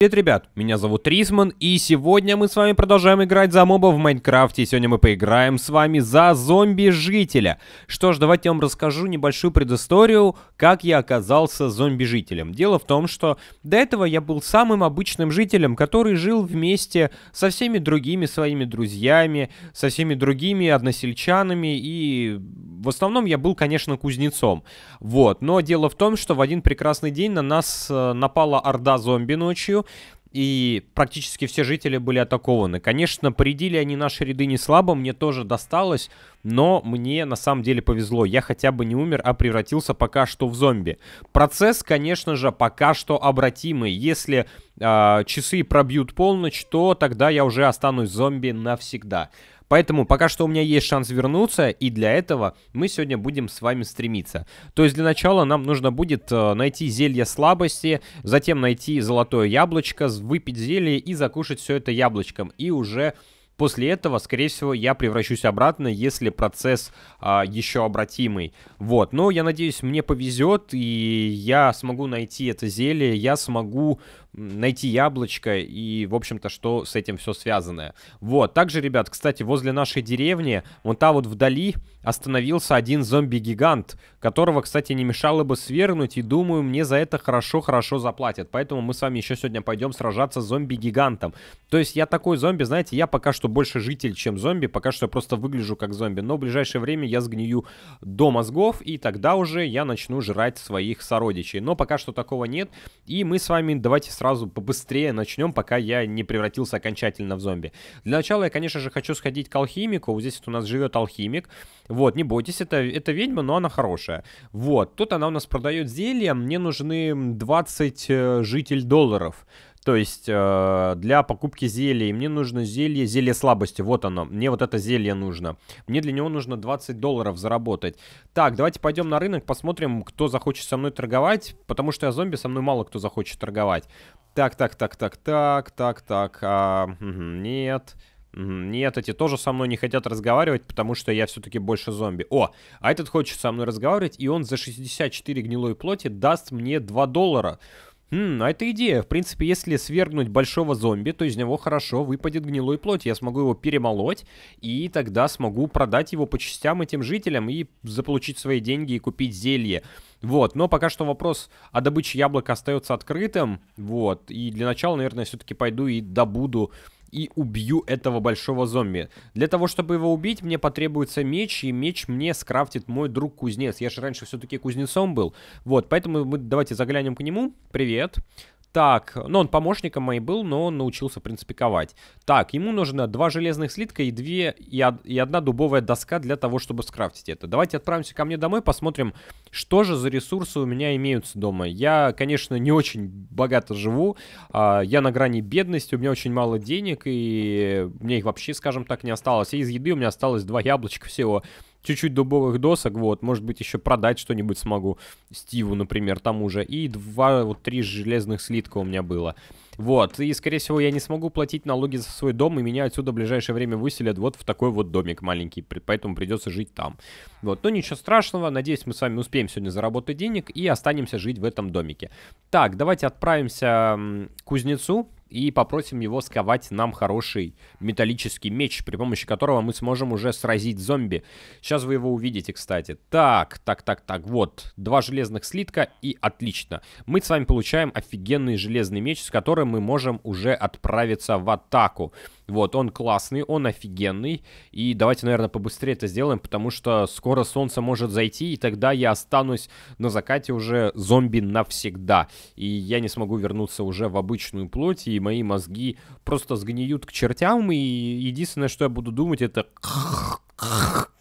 Привет, ребят, меня зовут Рисман, и сегодня мы с вами продолжаем играть за моба в Майнкрафте, и сегодня мы поиграем с вами за зомби-жителя. Что ж, давайте я вам расскажу небольшую предысторию, как я оказался зомби-жителем. Дело в том, что до этого я был самым обычным жителем, который жил вместе со всеми другими своими друзьями, со всеми другими односельчанами и в основном я был, конечно, кузнецом. Вот. Но дело в том, что в один прекрасный день на нас э, напала орда зомби ночью и практически все жители были атакованы. Конечно, поредили они наши ряды не слабо, мне тоже досталось, но мне на самом деле повезло. Я хотя бы не умер, а превратился пока что в зомби. Процесс, конечно же, пока что обратимый. Если э, часы пробьют полночь, то тогда я уже останусь зомби навсегда. Поэтому пока что у меня есть шанс вернуться, и для этого мы сегодня будем с вами стремиться. То есть для начала нам нужно будет э, найти зелье слабости, затем найти золотое яблочко, выпить зелье и закушать все это яблочком. И уже После этого, скорее всего, я превращусь обратно, если процесс а, еще обратимый. Вот, но я надеюсь, мне повезет, и я смогу найти это зелье, я смогу найти яблочко и, в общем-то, что с этим все связанное. Вот, также, ребят, кстати, возле нашей деревни, вот там вот вдали остановился один зомби-гигант, которого, кстати, не мешало бы свергнуть, и думаю, мне за это хорошо-хорошо заплатят. Поэтому мы с вами еще сегодня пойдем сражаться с зомби-гигантом. То есть я такой зомби, знаете, я пока что больше житель, чем зомби. Пока что я просто выгляжу как зомби. Но в ближайшее время я сгнию до мозгов, и тогда уже я начну жрать своих сородичей. Но пока что такого нет. И мы с вами давайте сразу побыстрее начнем, пока я не превратился окончательно в зомби. Для начала я, конечно же, хочу сходить к алхимику. Вот здесь вот у нас живет алхимик. Вот, не бойтесь, это, это ведьма, но она хорошая. Вот, тут она у нас продает зелья. Мне нужны 20 э, житель долларов. То есть э, для покупки зелий мне нужно зелье, зелье слабости, вот оно, мне вот это зелье нужно. Мне для него нужно 20 долларов заработать. Так, давайте пойдем на рынок, посмотрим, кто захочет со мной торговать, потому что я зомби, со мной мало кто захочет торговать. Так, так, так, так, так, так, так, а, нет... Нет, эти тоже со мной не хотят разговаривать, потому что я все-таки больше зомби. О, а этот хочет со мной разговаривать, и он за 64 гнилой плоти даст мне 2 доллара. Ммм, а это идея. В принципе, если свергнуть большого зомби, то из него хорошо выпадет гнилой плоть. Я смогу его перемолоть, и тогда смогу продать его по частям этим жителям и заполучить свои деньги и купить зелье. Вот, но пока что вопрос о добыче яблока остается открытым. Вот, и для начала, наверное, все-таки пойду и добуду и убью этого большого зомби. Для того, чтобы его убить, мне потребуется меч, и меч мне скрафтит мой друг кузнец. Я же раньше все-таки кузнецом был. Вот, поэтому мы давайте заглянем к нему. Привет. Так, ну он помощником моей был, но он научился, в принципе, ковать. Так, ему нужно два железных слитка и две, и, од, и одна дубовая доска для того, чтобы скрафтить это. Давайте отправимся ко мне домой, посмотрим, что же за ресурсы у меня имеются дома. Я, конечно, не очень богато живу, а, я на грани бедности, у меня очень мало денег, и мне их вообще, скажем так, не осталось. И из еды у меня осталось два яблочка всего чуть-чуть дубовых досок, вот, может быть, еще продать что-нибудь смогу Стиву, например, тому же, и два, вот три железных слитка у меня было. Вот, и, скорее всего, я не смогу платить налоги за свой дом, и меня отсюда в ближайшее время выселят вот в такой вот домик маленький, поэтому придется жить там. Вот, но ничего страшного, надеюсь, мы с вами успеем сегодня заработать денег и останемся жить в этом домике. Так, давайте отправимся к кузнецу, и попросим его сковать нам хороший металлический меч, при помощи которого мы сможем уже сразить зомби. Сейчас вы его увидите, кстати. Так, так, так, так, вот, два железных слитка и отлично. Мы с вами получаем офигенный железный меч, с которым мы можем уже отправиться в атаку. Вот, он классный, он офигенный. И давайте, наверное, побыстрее это сделаем, потому что скоро солнце может зайти, и тогда я останусь на закате уже зомби навсегда. И я не смогу вернуться уже в обычную плоть, и мои мозги просто сгниют к чертям, и единственное, что я буду думать, это...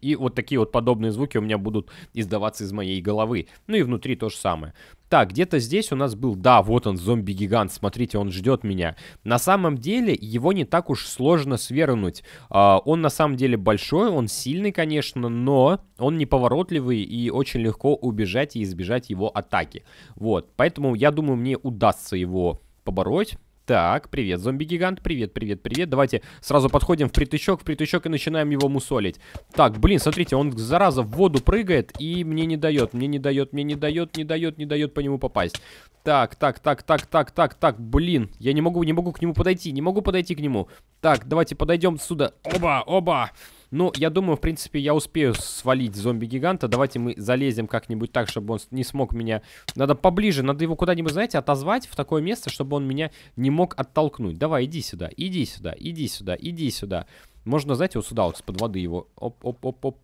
И вот такие вот подобные звуки у меня будут издаваться из моей головы. Ну и внутри то же самое. Так, где-то здесь у нас был, да, вот он, зомби-гигант, смотрите, он ждет меня. На самом деле, его не так уж сложно свернуть. А, он на самом деле большой, он сильный, конечно, но он неповоротливый и очень легко убежать и избежать его атаки. Вот, поэтому я думаю, мне удастся его побороть. Так, привет, зомби-гигант, привет, привет, привет. Давайте сразу подходим в притычок, в притычок и начинаем его мусолить. Так, блин, смотрите, он, зараза, в воду прыгает и мне не дает, мне не дает, мне не дает, не дает, не дает по нему попасть. Так, так, так, так, так, так, так, блин, я не могу, не могу к нему подойти, не могу подойти к нему. Так, давайте подойдем сюда. Оба, оба. Ну, я думаю, в принципе, я успею свалить зомби-гиганта. Давайте мы залезем как-нибудь так, чтобы он не смог меня... Надо поближе, надо его куда-нибудь, знаете, отозвать в такое место, чтобы он меня не мог оттолкнуть. Давай, иди сюда, иди сюда, иди сюда, иди сюда. Можно, знаете, вот сюда, вот с-под воды его. Оп-оп-оп-оп.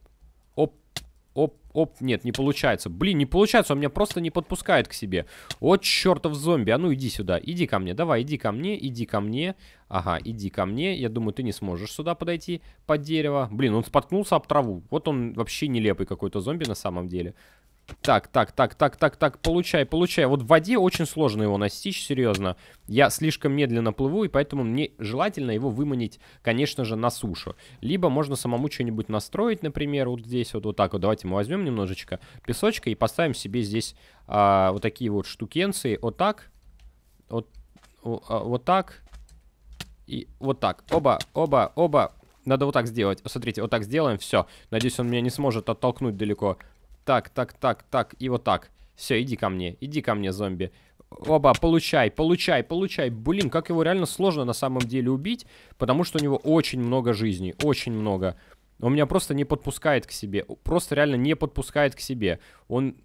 Оп, оп, нет, не получается. Блин, не получается, он меня просто не подпускает к себе. О, чертов зомби, а ну иди сюда, иди ко мне, давай, иди ко мне, иди ко мне. Ага, иди ко мне, я думаю, ты не сможешь сюда подойти под дерево. Блин, он споткнулся об траву. Вот он вообще нелепый какой-то зомби на самом деле. Так, так, так, так, так, так, получай, получай. Вот в воде очень сложно его настичь, серьезно. Я слишком медленно плыву, и поэтому мне желательно его выманить, конечно же, на сушу. Либо можно самому что-нибудь настроить, например, вот здесь вот, вот так вот. Давайте мы возьмем немножечко песочка и поставим себе здесь а, вот такие вот штукенции. Вот так, вот, а, вот так и вот так. Оба, оба, оба. Надо вот так сделать. Смотрите, вот так сделаем, все. Надеюсь, он меня не сможет оттолкнуть далеко. Так, так, так, так, и вот так. Все, иди ко мне, иди ко мне, зомби. Оба, получай, получай, получай. Блин, как его реально сложно на самом деле убить, потому что у него очень много жизни, очень много. Он меня просто не подпускает к себе, просто реально не подпускает к себе. Он,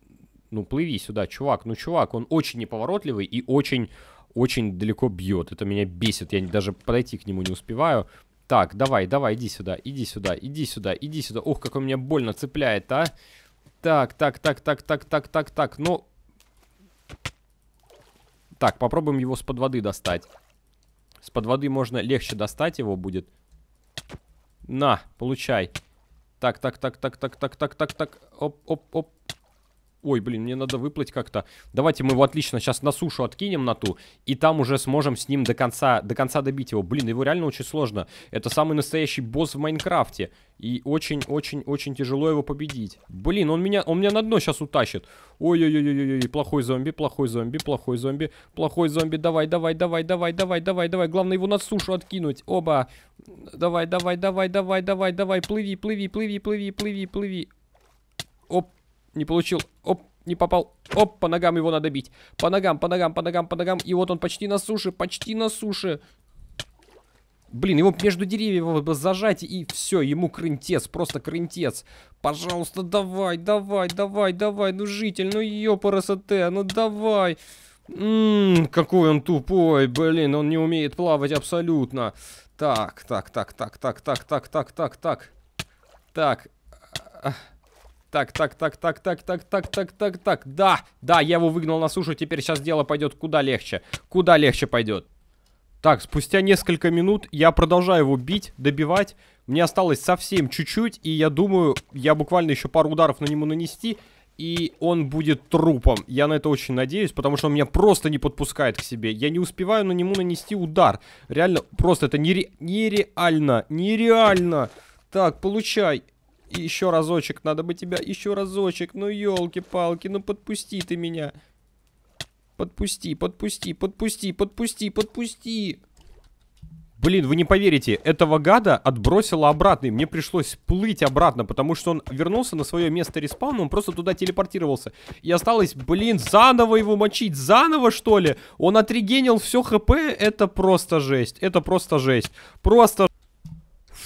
ну плыви сюда, чувак, ну чувак, он очень неповоротливый и очень, очень далеко бьет. Это меня бесит, я даже подойти к нему не успеваю. Так, давай, давай, иди сюда, иди сюда, иди сюда, иди сюда. Ух, как он меня больно цепляет, а? Так, так, так, так, так, так, так, так. Ну... Так, попробуем его с под воды достать. С под воды можно легче достать его будет. На, получай. Так, так, так, так, так, так, так, так, так. Оп, оп, оп, ой, блин, мне надо выплыть как-то. Давайте мы его отлично сейчас на сушу откинем на ту, и там уже сможем с ним до конца, до конца добить его. Блин, его реально очень сложно. Это самый настоящий босс в Майнкрафте. И очень-очень-очень тяжело его победить. Блин, он меня, он меня на дно сейчас утащит. Ой-ой-ой-ой-ой, плохой зомби, плохой зомби, плохой зомби, плохой зомби. Давай, давай, давай, давай, давай, давай, давай. Главное его на сушу откинуть. Оба. Давай, давай, давай, давай, давай, давай. Плыви, плыви, плыви, плыви, плыви, плыви не получил. Оп, не попал. Оп, по ногам его надо бить. По ногам, по ногам, по ногам, по ногам. И вот он почти на суше, почти на суше. Блин, его между деревьев бы зажать, и все, ему крынтец, просто крынтец. Пожалуйста, давай, давай, давай, давай, ну житель, ну ёпарасоте, ну давай. Ммм, какой он тупой, блин, он не умеет плавать абсолютно. Так, так, так, так, так, так, так, так, так, так. Так. А, так, так, так, так, так, так, так, так, так, так. Да, да, я его выгнал на сушу, теперь сейчас дело пойдет куда легче. Куда легче пойдет. Так, спустя несколько минут я продолжаю его бить, добивать. Мне осталось совсем чуть-чуть, и я думаю, я буквально еще пару ударов на него нанести, и он будет трупом. Я на это очень надеюсь, потому что он меня просто не подпускает к себе. Я не успеваю на нему нанести удар. Реально, просто это нере нереально, нереально. Так, получай еще разочек, надо бы тебя, еще разочек. Ну, елки-палки, ну подпусти ты меня. Подпусти, подпусти, подпусти, подпусти, подпусти. Блин, вы не поверите, этого гада отбросило обратно, и мне пришлось плыть обратно, потому что он вернулся на свое место респауна, он просто туда телепортировался. И осталось, блин, заново его мочить, заново что ли? Он отрегенил все хп, это просто жесть, это просто жесть. Просто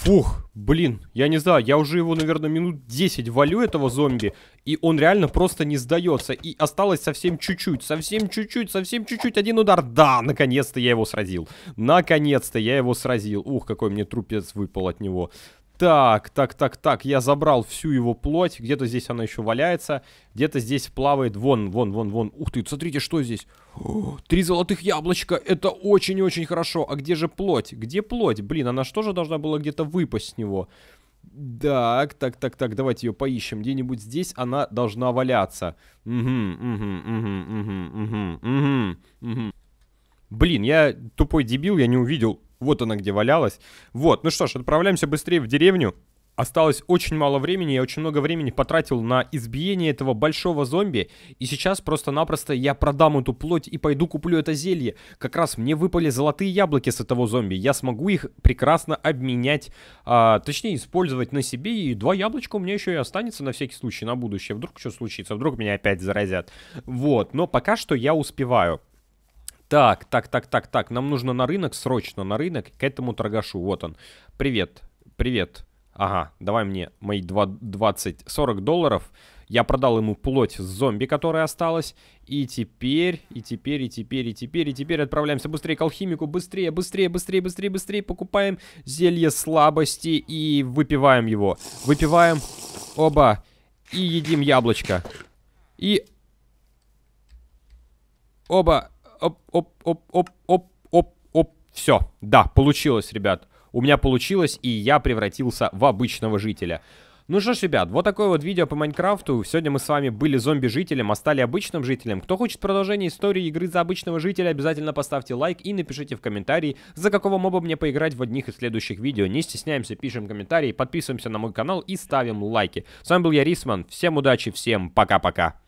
Фух, блин, я не знаю, я уже его, наверное, минут 10 валю этого зомби, и он реально просто не сдается. И осталось совсем чуть-чуть, совсем чуть-чуть, совсем чуть-чуть, один удар. Да, наконец-то я его сразил. Наконец-то я его сразил. Ух, какой мне трупец выпал от него. Так, так, так, так, я забрал всю его плоть, где-то здесь она еще валяется, где-то здесь плавает, вон, вон, вон, вон, ух ты, смотрите, что здесь, О, три золотых яблочка, это очень-очень хорошо, а где же плоть, где плоть, блин, она что же должна была где-то выпасть с него, так, так, так, так, давайте ее поищем. Где-нибудь здесь она должна валяться. Угу, угу, угу, угу, угу, угу, Блин, я тупой дебил, я не увидел, вот она где валялась. Вот, ну что ж, отправляемся быстрее в деревню. Осталось очень мало времени, я очень много времени потратил на избиение этого большого зомби, и сейчас просто-напросто я продам эту плоть и пойду куплю это зелье. Как раз мне выпали золотые яблоки с этого зомби, я смогу их прекрасно обменять, а, точнее использовать на себе, и два яблочка у меня еще и останется на всякий случай, на будущее. Вдруг что случится, вдруг меня опять заразят. Вот, но пока что я успеваю. Так, так, так, так, так, нам нужно на рынок, срочно на рынок, к этому торгашу, вот он. Привет, привет. Ага, давай мне мои 20, 40 долларов. Я продал ему плоть с зомби, которая осталась. И теперь, и теперь, и теперь, и теперь, и теперь отправляемся быстрее к алхимику. Быстрее, быстрее, быстрее, быстрее, быстрее. Покупаем зелье слабости и выпиваем его. Выпиваем. Оба. И едим яблочко. И... Оба оп-оп-оп-оп-оп-оп-оп. Все, да, получилось, ребят. У меня получилось, и я превратился в обычного жителя. Ну что ж, ребят, вот такое вот видео по Майнкрафту. Сегодня мы с вами были зомби-жителем, а стали обычным жителем. Кто хочет продолжение истории игры за обычного жителя, обязательно поставьте лайк и напишите в комментарии, за какого моба мне поиграть в одних из следующих видео. Не стесняемся, пишем комментарии, подписываемся на мой канал и ставим лайки. С вами был я, Рисман. Всем удачи, всем пока-пока.